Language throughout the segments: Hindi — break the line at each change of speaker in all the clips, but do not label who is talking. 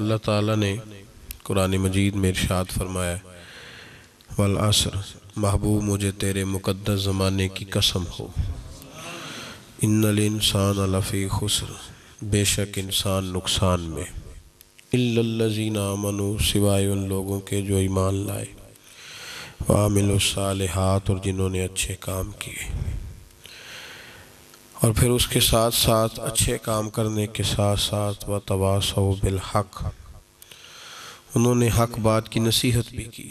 अल्लाह ताला ने कुरान मजीद में इरशाद फरमाया वल असर महबूब मुझे तेरे मुकद्दस ज़माने की कसम हो इन्नल इंसान अलफ़ी खुसर बेशक इंसान नुकसान में इल्लल्लज़ीन आमनु सिवाय उन लोगों के जो ईमान लाए वामिल साल हाथ और जिन्होंने अच्छे काम किए और फिर उसके साथ साथ अच्छे काम करने के साथ साथ व तबासो बिलहक उन्होंने हक बात की नसीहत भी की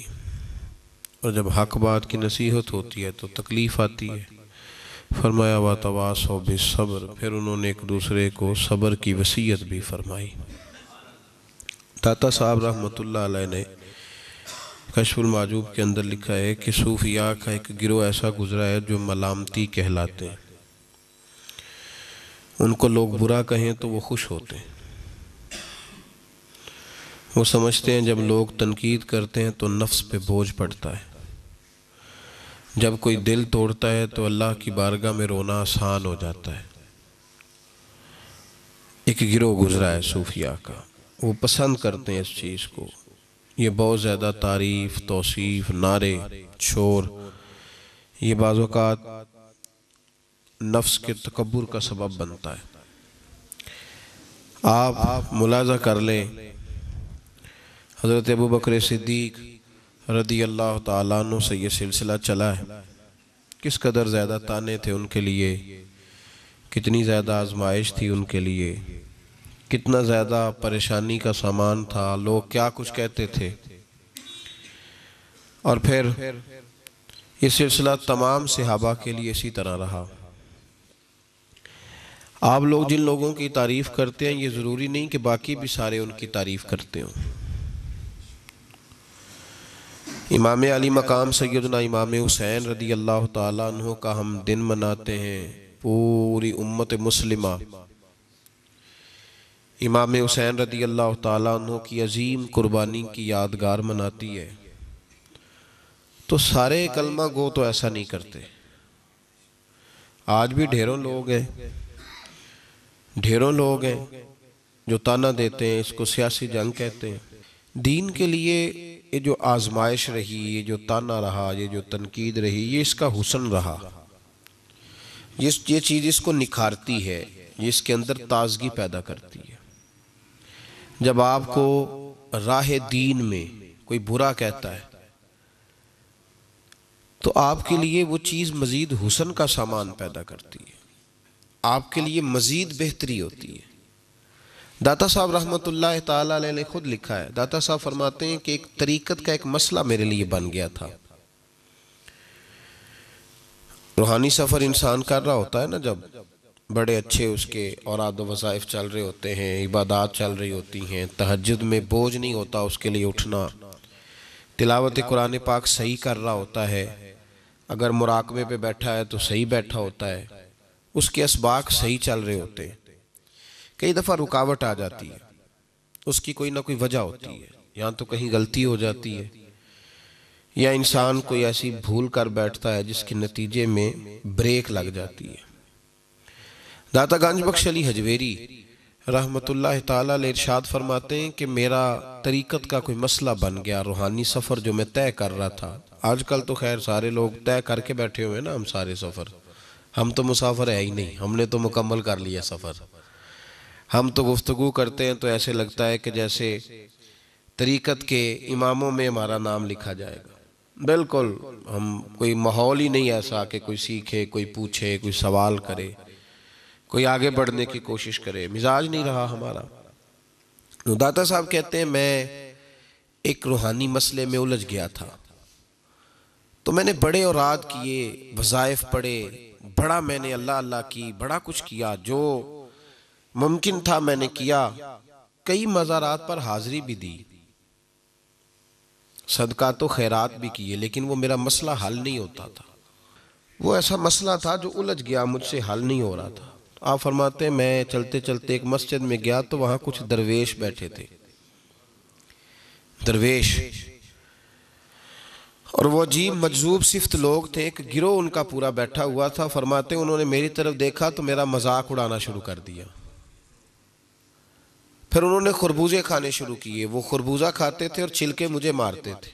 और जब हक बात की नसीहत होती है तो तकलीफ़ आती है फरमाया व तबासो बेसब्र फिर उन्होंने एक दूसरे को सब्र की वसीयत भी फरमाई ताता साहब रहमत ने कशफुल माजूब के अंदर लिखा है कि सूफिया का एक गिरोह ऐसा गुजरा है जो मलामती कहलाते हैं उनको लोग बुरा कहें तो वो खुश होते हैं वो समझते हैं जब लोग तनकीद करते हैं तो नफ्स पे बोझ पड़ता है जब कोई दिल तोड़ता है तो अल्लाह की बारगाह में रोना आसान हो जाता है एक गिरोह गुजरा है सूफिया का वो पसंद करते हैं इस चीज़ को ये बहुत ज़्यादा तारीफ़ तोसीफ़ नारे शोर ये बाज़ात नफ्स के तकबर का सबब बनता है आप, आप मुलाजा कर लें हज़रत अबू बकर सिद्दीक रदी अल्लाह तु से ये सिलसिला चला है किस कदर ज़्यादा ताने थे उनके लिए कितनी ज़्यादा आजमाइश थी उनके लिए कितना ज़्यादा परेशानी का सामान था लोग क्या कुछ कहते थे और फिर ये सिलसिला तमाम सिहाबा के लिए इसी तरह रहा आप लोग जिन लोगों की तारीफ़ करते हैं ये ज़रूरी नहीं कि बाकी भी सारे उनकी तारीफ़ करते हों इमाम अली मकाम सैदना इमाम हुसैन रदी अल्लाह तहों का हम दिन मनाते हैं पूरी उम्मत मुस्लिमा इमाम हुसैन रदी अल्लाह तु की अजीम कुर्बानी की यादगार मनाती है तो सारे कलमा गो तो ऐसा नहीं करते आज भी ढेरों लोग हैं ढेरों लोग हैं जो ताना देते हैं इसको सियासी जंग कहते हैं दीन के लिए ये जो आजमाइश रही ये जो ताना रहा ये जो तनकीद रही ये इसका हुसन रहा ये ये चीज़ इसको निखारती है ये इसके अंदर ताजगी पैदा करती है जब आपको राह दीन में कोई बुरा कहता है तो आपके लिए वो चीज़ मज़ीद हुसन का सामान पैदा करती है आपके लिए मज़ीद बेहतरी होती है दाता साहब रहमत ताला ने खुद लिखा है दाता साहब फरमाते हैं कि एक तरीक़त का एक मसला मेरे लिए बन गया था रूहानी सफ़र इंसान कर रहा होता है ना जब बड़े अच्छे उसके और आद वज़ाइफ चल रहे होते हैं इबादत चल रही होती हैं तहजद में बोझ नहीं होता उसके लिए उठना तिलावत कुरान पाक सही कर रहा होता है अगर मुराकबे पे बैठा है तो सही बैठा होता है उसके इसबाक सही चल रहे होते हैं कई दफ़ा रुकावट आ जाती है उसकी कोई ना कोई वजह होती है या तो कहीं गलती हो जाती है या इंसान कोई ऐसी भूल कर बैठता है जिसके नतीजे में ब्रेक लग जाती है दाता गंज बख्श अली हजवेरी रहमत इरशाद फरमाते हैं कि मेरा तरीक़त का कोई मसला बन गया रूहानी सफ़र जो मैं तय कर रहा था आजकल तो खैर सारे लोग तय करके बैठे हुए हैं ना हम सारे सफ़र हम तो मुसाफर है ही नहीं हमने तो मुकम्मल कर लिया सफ़र हम तो गुफ्तु करते हैं तो ऐसे लगता है कि जैसे तरीक़त के इमामों में हमारा नाम लिखा जाएगा बिल्कुल हम कोई माहौल ही नहीं ऐसा कि कोई सीखे कोई पूछे कोई सवाल करे कोई आगे बढ़ने की कोशिश करे मिजाज नहीं रहा हमारा दाता साहब कहते हैं मैं एक रूहानी मसले में उलझ गया था तो मैंने बड़े और किए वज़ाइफ पढ़े बड़ा मैंने अल्लाह अल्लाह की बड़ा कुछ किया जो मुमकिन था मैंने किया कई मज़ारात पर हाजिरी भी दी सदका तो खैरात भी किए लेकिन वो मेरा मसला हल नहीं होता था वो ऐसा मसला था जो उलझ गया मुझसे हल नहीं हो रहा था आप फरमाते मैं चलते चलते एक मस्जिद में गया तो वहां कुछ दरवेश बैठे थे दरवेश और वो अजीब मजजूब सिफ्त लोग थे एक गिरोह उनका पूरा बैठा हुआ था फरमाते उन्होंने मेरी तरफ देखा तो मेरा मजाक उड़ाना शुरू कर दिया फिर उन्होंने खरबूजे खाने शुरू किए वो खरबूजा खाते थे और छिलके मुझे मारते थे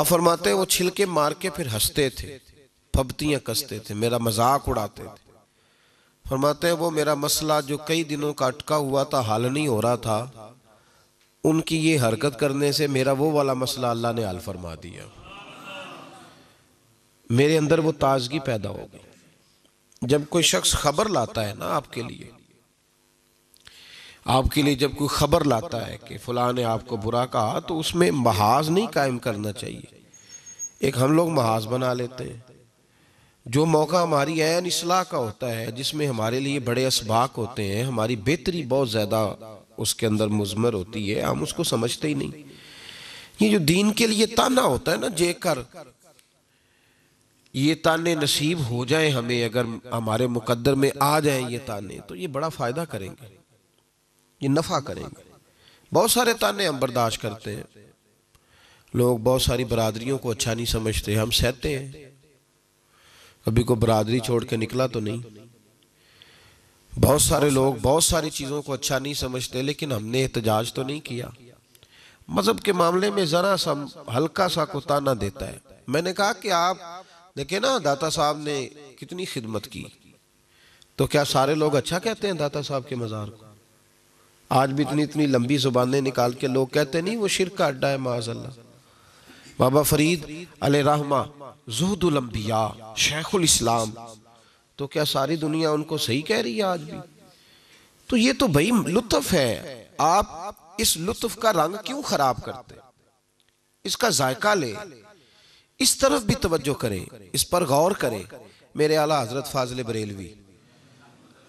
आप फरमाते वो छिलके मार के फिर हंसते थे फबतियां कसते थे मेरा मजाक उड़ाते थे फरमाते वो मेरा मसला जो कई दिनों का अटका हुआ था हल नहीं हो रहा था उनकी ये हरकत करने से मेरा वो वाला मसला अल्लाह ने हल फरमा दिया मेरे अंदर वो ताजगी पैदा हो गई जब कोई शख्स खबर लाता है ना आपके लिए आपके लिए जब कोई खबर लाता है कि फला ने आपको बुरा कहा तो उसमें महाज नहीं कायम करना चाहिए एक हम लोग महाज बना लेते हैं जो मौका हमारी ऐन असलाह का होता है जिसमें हमारे लिए बड़े इसबाक होते हैं हमारी बेहतरी बहुत ज़्यादा उसके अंदर मुजमर होती है हम उसको समझते ही नहीं ये जो दीन के लिए ताना होता है ना जेकर ये ताने नसीब हो जाए हमें अगर हमारे मुकद्दर में आ जाए ये ताने तो ये बड़ा फ़ायदा करेंगे ये नफ़ा करेंगे बहुत सारे ताने हम बर्दाश्त करते हैं लोग बहुत सारी बरादरियों को अच्छा नहीं समझते हम सहते हैं कभी को बरादरी छोड़ के निकला तो नहीं बहुत सारे लोग बहुत सारी चीज़ों को अच्छा नहीं समझते लेकिन हमने एहतजाज तो नहीं किया मज़हब के मामले में ज़रा सा हल्का सा को देता है मैंने कहा कि आप देखे ना दाता साहब ने कितनी खिदमत की तो क्या सारे लोग अच्छा कहते हैं दाता साहब के मज़ार को आज भी इतनी इतनी लंबी जुबानें निकाल के लोग कहते नहीं वो शिर का अड्डा है माजल्ला बाबा फरीद अलेमा रहमा शेखुल इस्लाम तो क्या सारी दुनिया उनको सही कह रही है आज भी तो ये तो भाई लुत्फ है आप इस लुत्फ का रंग क्यों खराब करते इसका जायका ले इस तरफ भी तवज्जो करें इस पर गौर करें मेरे आला हजरत फाजिल बरेलवी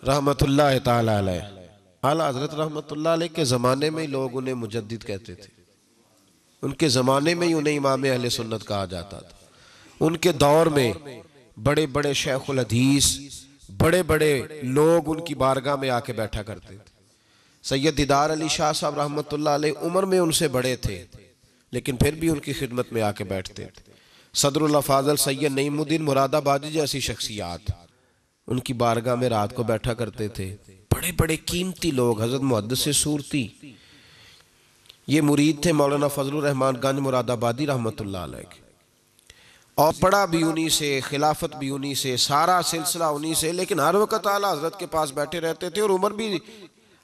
रहमत आला हजरत रहमत के ज़माने में ही लोग उन्हें मुजद कहते थे उनके ज़माने में ही उन्हें इमाम अहले सुन्नत कहा जाता था उनके दौर में बड़े बड़े शेखुल हदीस बड़े बड़े लोग उनकी बारगाह में आके बैठा करते थे सैयद दीदार अली शाह साहब रहमत उम्र में उनसे बड़े थे लेकिन फिर भी उनकी खिदमत में आके बैठते थे सदरुल्ला फाजल सैयद नईमुद्दीन मुरादाबादी जैसी शख्सियात उनकी बारगाह में रात को बैठा करते थे बड़े बड़े कीमती लोग हजरत मुहद से सूरती ये मुरीद थे मौलाना फजल रहमान गंज मुरादाबादी रहमत के और पढ़ा भी उन्हीं से खिलाफत भी उन्हीं से सारा सिलसिला उन्हीं से लेकिन हर वक्त आला हजरत के पास बैठे रहते थे और उम्र भी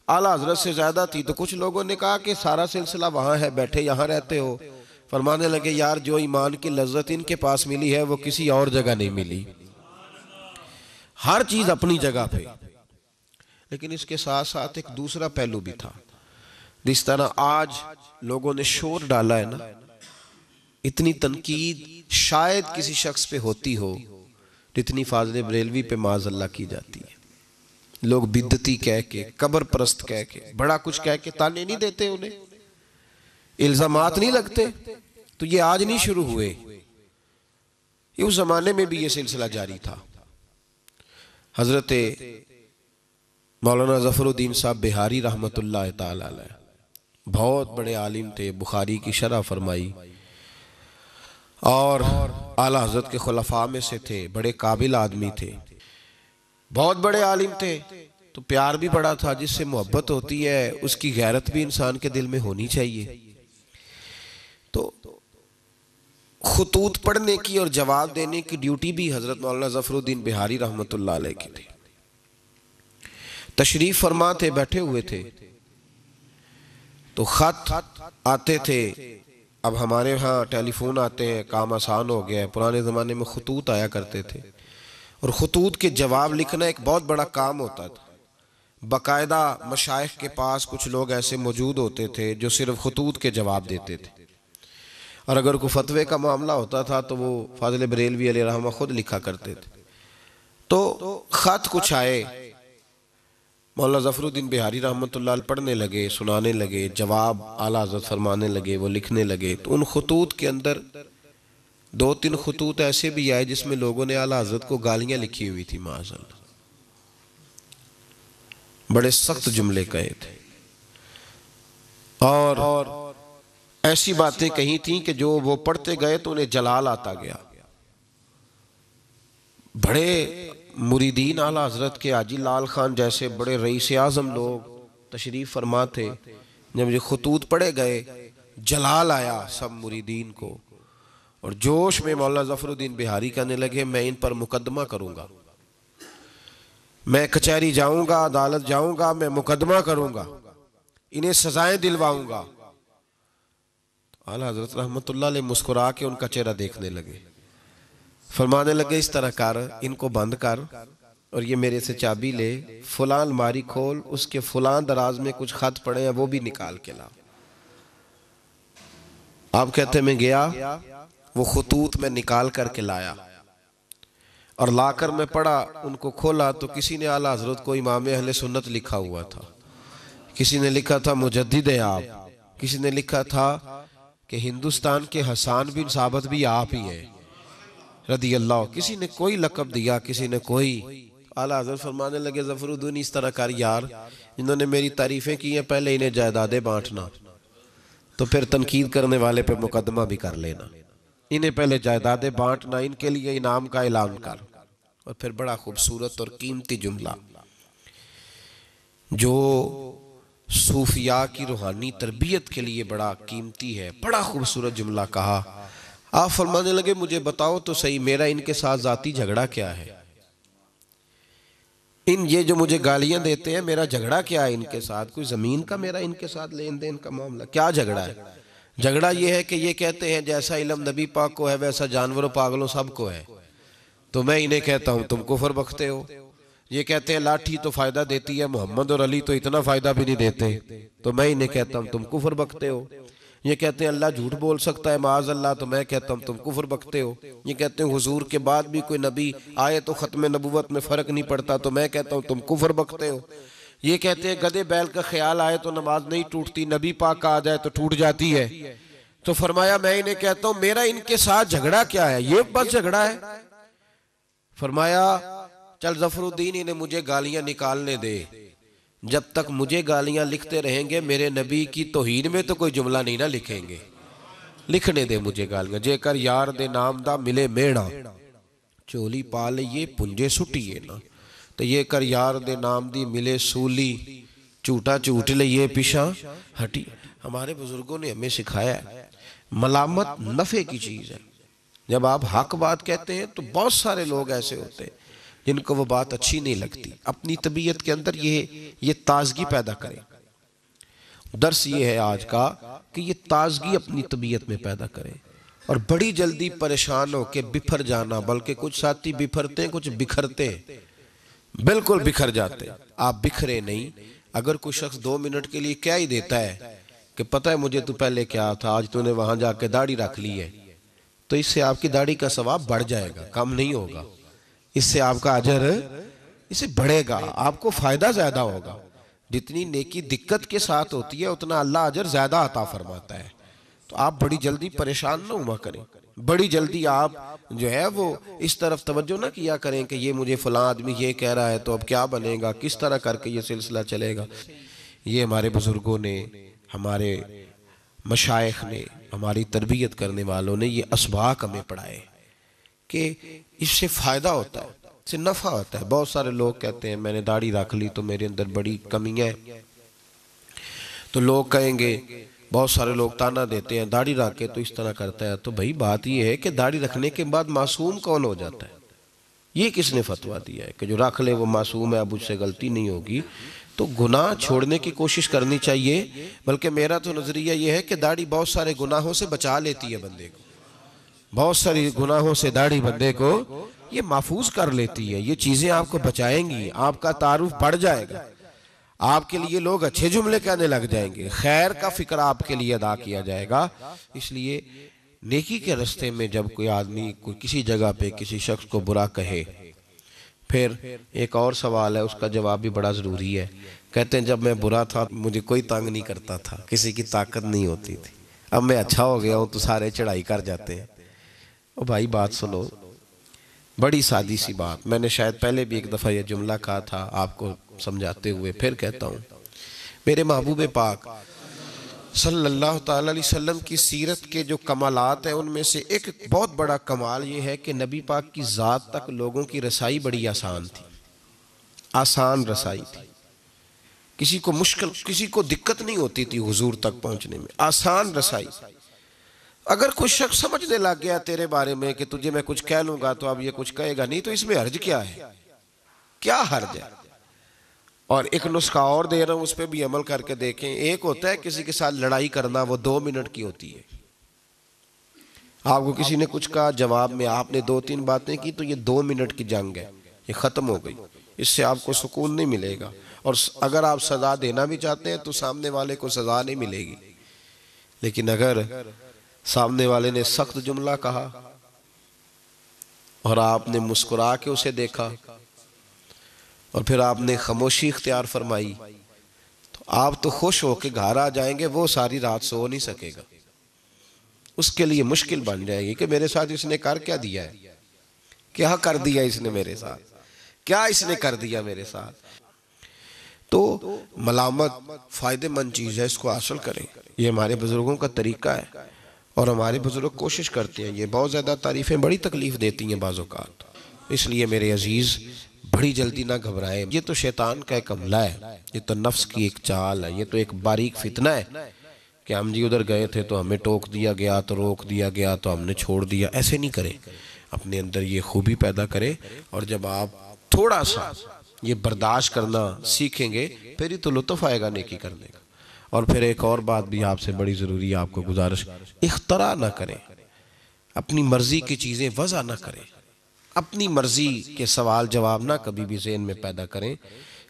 आला हजरत से ज़्यादा थी तो कुछ लोगों ने कहा कि सारा सिलसिला वहां है बैठे यहाँ रहते हो फरमाने लगे यार जो ईमान की लज्जत इनके पास मिली है वो किसी और जगह नहीं मिली हर चीज़ अपनी जगह पे लेकिन इसके साथ साथ एक दूसरा पहलू भी था जिस तरह आज लोगों ने शोर डाला है ना इतनी तनकीद शायद किसी शख्स पे होती हो जितनी फाजिल बरेलवी पे माजल्ला की जाती है लोग बिदती कह के कबर परस्त कह के बड़ा कुछ कह के ताने नहीं देते उन्हें इल्ज़ाम नहीं लगते तो ये आज नहीं शुरू हुए उस जमाने में भी ये सिलसिला जारी था हजरत मौलाना जफरुद्दीन साहब बिहारी रहमत बहुत बड़े आलिम थे बुखारी की शरह फरमाई और आला हजरत के खुलफा में से थे बड़े काबिल आदमी थे बहुत बड़े आलिम थे तो प्यार भी बड़ा था जिससे मोहब्बत होती है उसकी गैरत भी इंसान के दिल में होनी चाहिए तो खतूत पढ़ने की और जवाब देने की ड्यूटी भी हज़रत मौलाना ज़फ़रुद्दीन बिहारी रहमत की थी तशरीफ़ फरमा थे बैठे हुए थे तो ख़त आते थे अब हमारे यहाँ टेलीफोन आते हैं काम आसान हो गया है पुराने ज़माने में खतूत आया करते थे और खतूत के जवाब लिखना एक बहुत बड़ा काम होता था बाकायदा मशाइ के पास कुछ लोग ऐसे मौजूद होते थे जो सिर्फ खतूत के जवाब देते थे और अगर कोई फतवे का मामला होता था तो वो फाजिल बरेलवी अली रहमा खुद लिखा करते थे तो ख़त कुछ आए मौला ज़फ़रुद्दीन बिहारी रहमत पढ़ने लगे सुनाने लगे जवाब आला हजरत फरमाने लगे वो लिखने लगे तो उन खतूत के अंदर दो तीन खतूत ऐसे भी आए जिसमें लोगों ने आला हजरत को गालियां लिखी हुई थी माजल बड़े सख्त जुमले कहे थे और, और ऐसी बातें कही थी कि जो वो पढ़ते गए तो उन्हें जलाल आता गया बड़े मुरीदीन आला हजरत के आजी लाल खान जैसे बड़े रईस आज़म लोग तशरीफ़ फरमा थे जब ये खतूत पढ़े गए जलाल आया सब मुरीदीन को और जोश में मौला ज़फ़रुद्दीन बिहारी कहने लगे मैं इन पर मुकदमा करूंगा मैं कचहरी जाऊंगा अदालत जाऊंगा मैं मुकदमा करूंगा इन्हें सजाएं दिलवाऊंगा आला हजरत रहमत मुस्कुरा के उनका चेहरा देखने लगे फरमाने लगे इस तरह कर इनको बंद कर और ये मेरे से चाबी ले फलां मारी खोल उसके फलां दराज में कुछ खत पड़े हैं वो भी निकाल के ला आप कहते मैं गया वो खतूत में निकाल करके लाया और लाकर मैं पढ़ा उनको खोला तो किसी ने आला हजरत को इमाम अहले सुन्नत लिखा हुआ था किसी ने लिखा था मुजद्द आप किसी ने लिखा था कि हिंदुस्तान के हसान बिन साबत भी आप ही हैं रदी अल्लाह किसी ने कोई लकब दिया किसी ने कोई आला हजर फरमाने लगे जफरुद्दीन इस तरह कर यार इन्होंने मेरी तारीफ़ें की हैं पहले इन्हें जायदादें बांटना तो फिर तनकीद करने वाले पे मुकदमा भी कर लेना इन्हें पहले जायदादें बांटना इनके लिए इनाम का ऐलान कर और फिर बड़ा खूबसूरत और कीमती जुमला जो सूफिया की रूहानी तरबियत के लिए बड़ा कीमती है बड़ा खूबसूरत जुमला कहा आप फरमाने लगे मुझे बताओ तो सही मेरा इनके साथ जाती झगड़ा क्या है इन ये जो मुझे गालियां देते हैं मेरा झगड़ा क्या है इनके साथ कोई ज़मीन का मेरा इनके साथ लेन देन का मामला क्या झगड़ा है झगड़ा ये है कि ये कहते हैं जैसा इलम नबी पाक को है वैसा जानवरों पागलों सबको है तो मैं इन्हें कहता हूं तुम कुफर बखते हो ये कहते हैं लाठी तो फ़ायदा देती है मोहम्मद और अली तो इतना फ़ायदा भी नहीं देते तो मैं इन्हें कहता हूं तुम कुफर बखते हो ये कहते हैं अल्लाह झूठ बोल सकता है माज अल्लाह तो मैं कहता हूँ तुम कुफर बकते हो ये कहते हैं हुजूर के बाद भी कोई नबी आए तो ख़त्म नबूवत में फ़र्क नहीं पड़ता तो मैं कहता हूँ तुम कुफर बकते हो ये कहते हैं गधे बैल का ख्याल आए तो नमाज नहीं टूटती नबी पाक का आ जाए तो टूट जाती है तो फरमाया मैं इन्हें कहता हूँ मेरा इनके साथ झगड़ा क्या है ये बस झगड़ा है फरमाया चल जफरुद्दीन इन्हें मुझे गालियां निकालने दे जब तक मुझे गालियां लिखते रहेंगे मेरे नबी की तोहीन में तो कोई जुमला नहीं ना लिखेंगे लिखने दे मुझे गालियां जेकर यार दे नाम दा मिले मेड़ा चोली पा लिए पुंजे सुटिए ना तो ये कर यार दे नाम दी मिले सूली झूठा झूठ लिए पिछा हटी हमारे बुजुर्गों ने हमें सिखाया मलामत नफ़े की चीज़ है जब आप हक बात कहते हैं तो बहुत सारे लोग ऐसे होते हैं जिनको वो बात अच्छी नहीं लगती अपनी तबीयत के अंदर ये ये ताजगी पैदा करें दर्श ये है आज का कि ये ताजगी अपनी तबीयत में पैदा करें और बड़ी जल्दी परेशान हो के बिफर जाना बल्कि कुछ साथी बिफरते हैं कुछ बिखरते हैं बिल्कुल बिखर जाते हैं आप बिखरे नहीं अगर कोई शख्स दो मिनट के लिए क्या ही देता है कि पता है मुझे तू तो पहले क्या था आज तूने वहां जाके दाढ़ी रख ली है तो इससे आपकी दाढ़ी का स्वभाव बढ़ जाएगा कम नहीं होगा इससे आपका अजर इससे बढ़ेगा आपको फ़ायदा ज़्यादा होगा जितनी नेकी दिक्कत के साथ होती है उतना अल्लाह अजर ज़्यादा अता फरमाता है तो आप बड़ी जल्दी परेशान ना हुआ करें बड़ी जल्दी आप जो है वो इस तरफ तवज्जो ना किया करें कि ये मुझे फला आदमी ये कह रहा है तो अब क्या बनेगा किस तरह करके ये सिलसिला चलेगा ये हमारे बुज़ुर्गों ने हमारे मशाइ ने हमारी तरबियत करने वालों ने ये इसबाक हमें पढ़ाए कि इससे फ़ायदा होता है इससे नफ़ा होता है बहुत सारे लोग कहते हैं मैंने दाढ़ी रख ली तो मेरे अंदर बड़ी कमियाँ तो लोग कहेंगे बहुत सारे लोग ताना देते हैं दाढ़ी रख के तो इस तरह करता है तो भाई बात यह है कि दाढ़ी रखने के बाद मासूम कौन हो जाता है ये किसने फतवा दिया है कि जो रख ले वो मासूम है अब उससे गलती नहीं होगी तो गुनाह छोड़ने की कोशिश करनी चाहिए बल्कि मेरा तो नज़रिया ये है कि दाढ़ी बहुत सारे गुनाहों से बचा लेती है बंदे को बहुत सारी गुनाहों से दाढ़ी बंदे को ये महफूज कर लेती है ये चीज़ें आपको बचाएंगी आपका तारुफ बढ़ जाएगा आपके लिए लोग अच्छे जुमले कहने लग जाएंगे खैर का फिक्र आपके लिए अदा किया जाएगा इसलिए नेकी के रस्ते में जब कोई आदमी कोई किसी जगह पे किसी शख्स को बुरा कहे फिर एक और सवाल है उसका जवाब भी बड़ा ज़रूरी है कहते हैं जब मैं बुरा था मुझे कोई तंग नहीं करता था किसी की ताकत नहीं होती थी अब मैं अच्छा हो गया हूँ तो सारे चढ़ाई कर जाते हैं ओ भाई बात सुनो बड़ी सादी सी बात मैंने शायद पहले भी एक दफ़ा यह जुमला कहा था आपको समझाते हुए फिर कहता हूँ मेरे महबूब पाक सल्लल्लाहु अलैहि वसल्लम की सीरत के जो कमालात हैं उनमें से एक बहुत बड़ा कमाल ये है कि नबी पाक की ज़ात तक लोगों की रसाई बड़ी आसान थी आसान रसाई थी किसी को मुश्किल किसी को दिक्कत नहीं होती थी हुजूर तक पहुंचने में आसान रसाई अगर कुछ शख्स समझने लग गया तेरे बारे में कि तुझे मैं कुछ कह लूंगा तो अब ये कुछ कहेगा नहीं तो इसमें हर्ज क्या है क्या हर्ज है और एक नुस्खा और दे रहा हूं उस पर भी अमल करके देखें एक होता है किसी के साथ लड़ाई करना वो दो मिनट की होती है आपको किसी ने कुछ कहा जवाब में आपने दो तीन बातें की तो ये दो मिनट की जंग है ये ख़त्म हो गई इससे आपको सुकून नहीं मिलेगा और अगर आप सज़ा देना भी चाहते हैं तो सामने वाले को सज़ा नहीं मिलेगी लेकिन अगर सामने वाले ने सख्त जुमला कहा और आपने मुस्कुरा के उसे देखा और फिर आपने खामोशी इख्तियार फरमाई तो आप तो खुश के घर आ जाएंगे वो सारी रात सो नहीं सकेगा उसके लिए मुश्किल बन जाएगी कि मेरे साथ इसने कर क्या दिया है क्या कर दिया इसने मेरे साथ क्या इसने कर दिया मेरे साथ तो मलामत फ़ायदेमंद चीज़ है इसको हासिल करें ये हमारे बुज़ुर्गों का तरीका है और हमारे बुज़ुर्ग कोशिश करते हैं ये बहुत ज़्यादा तारीफ़ें बड़ी तकलीफ़ देती हैं बाज़ात इसलिए मेरे अजीज़ बड़ी जल्दी ना घबराएं ये तो शैतान का एक हमला है ये तो नफ्स की एक चाल है ये तो एक बारीक फितना है कि हम जी उधर गए थे तो हमें टोक दिया गया तो रोक दिया गया तो हमने छोड़ दिया ऐसे नहीं करें अपने अंदर ये खूबी पैदा करें और जब आप थोड़ा सा ये बर्दाश्त करना सीखेंगे फिर ही तो लुत्फ आएगा नेकी करने का और फिर एक और बात भी आपसे बड़ी ज़रूरी है आपको गुजारिश इख्तरा ना करें अपनी मर्ज़ी की चीज़ें वजह ना करें अपनी मर्ज़ी के सवाल जवाब ना कभी भी जेन में पैदा करें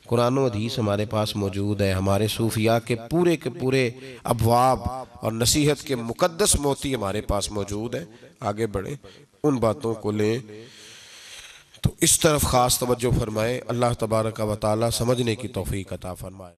कुरान हदीस हमारे पास मौजूद है हमारे सूफिया के पूरे के पूरे अबवाब और नसीहत के मुकदस मोती हमारे पास मौजूद है आगे बढ़े उन बातों को लें तो इस तरफ ख़ास तवज्जो फरमाए अल्लाह तबारक व ताली समझने की तोफ़ी अता फरमाए